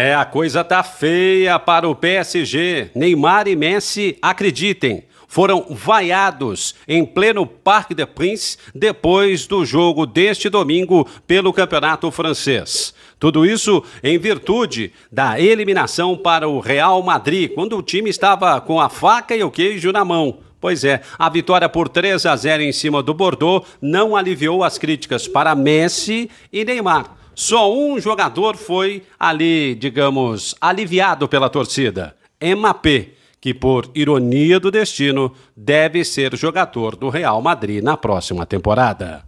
É, a coisa tá feia para o PSG. Neymar e Messi, acreditem, foram vaiados em pleno Parque de Prince depois do jogo deste domingo pelo Campeonato Francês. Tudo isso em virtude da eliminação para o Real Madrid, quando o time estava com a faca e o queijo na mão. Pois é, a vitória por 3 a 0 em cima do Bordeaux não aliviou as críticas para Messi e Neymar só um jogador foi ali, digamos, aliviado pela torcida. MAP, que por ironia do destino deve ser jogador do Real Madrid na próxima temporada.